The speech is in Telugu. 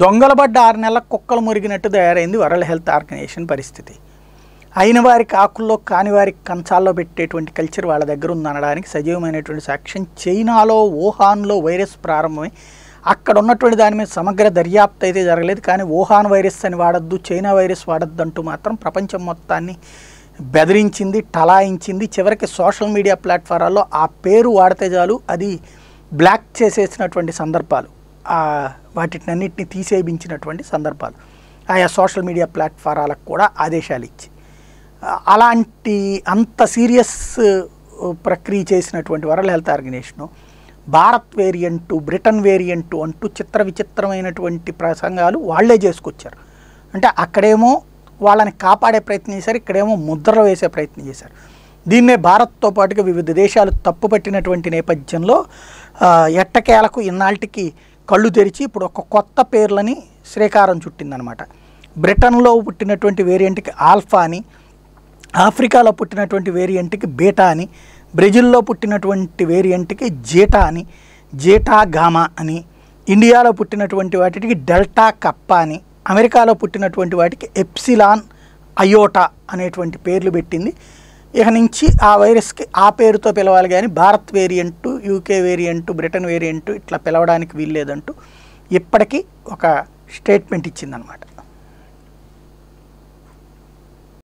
దొంగలబడ్డ ఆరు నెలల కుక్కలు మురిగినట్టు తయారైంది వరల్డ్ హెల్త్ ఆర్గనైజేషన్ పరిస్థితి అయిన వారికి ఆకుల్లో కాని వారికి కంచాల్లో పెట్టేటువంటి కల్చర్ వాళ్ళ దగ్గర ఉందనడానికి సజీవమైనటువంటి సాక్ష్యం చైనాలో వుహాన్లో వైరస్ ప్రారంభమై అక్కడ ఉన్నటువంటి దాని మీద సమగ్ర దర్యాప్తు అయితే జరగలేదు కానీ వుహాన్ వైరస్ అని వాడద్దు చైనా వైరస్ వాడద్దు అంటూ మాత్రం ప్రపంచం మొత్తాన్ని బెదిరించింది టలాయించింది చివరికి సోషల్ మీడియా ప్లాట్ఫారాల్లో ఆ పేరు వాడితే చాలు అది బ్లాక్ చేసేసినటువంటి సందర్భాలు వాటినన్నింటినీ తీసేయించినటువంటి సందర్భాలు ఆయా సోషల్ మీడియా ప్లాట్ఫారాలకు కూడా ఆదేశాలు ఇచ్చి అలాంటి అంత సీరియస్ ప్రక్రియ చేసినటువంటి world health organization Bharat variant Britain variant అంటూ చిత్ర విచిత్రమైనటువంటి ప్రసంగాలు వాళ్లే చేసుకొచ్చారు అంటే అక్కడేమో వాళ్ళని కాపాడే ప్రయత్నం చేశారు ఇక్కడేమో ముద్రలు వేసే ప్రయత్నం చేశారు దీన్నే భారత్తో పాటుగా వివిధ దేశాలు తప్పుపట్టినటువంటి నేపథ్యంలో ఎట్టకేలకు ఇన్నాళ్ళకి కళ్ళు తెరిచి ఇప్పుడు ఒక కొత్త పేర్లని శ్రీకారం చుట్టిందనమాట బ్రిటన్లో పుట్టినటువంటి వేరియంట్కి ఆల్ఫా అని ఆఫ్రికాలో పుట్టినటువంటి వేరియంట్కి బేటా అని బ్రెజిల్లో పుట్టినటువంటి వేరియంట్కి జేటా అని జేటా గామా అని ఇండియాలో పుట్టినటువంటి వాటికి డెల్టా కప్ప అని అమెరికాలో పుట్టినటువంటి వాటికి ఎప్సిలాన్ అయోటా అనేటువంటి పేర్లు పెట్టింది ఇక నుంచి ఆ వైరస్కి ఆ పేరుతో పిలవాలి కానీ Bharat variant UK variant Britain variant ఇట్లా పిలవడానికి వీల్లేదంటూ ఇప్పటికీ ఒక స్టేట్మెంట్ ఇచ్చిందనమాట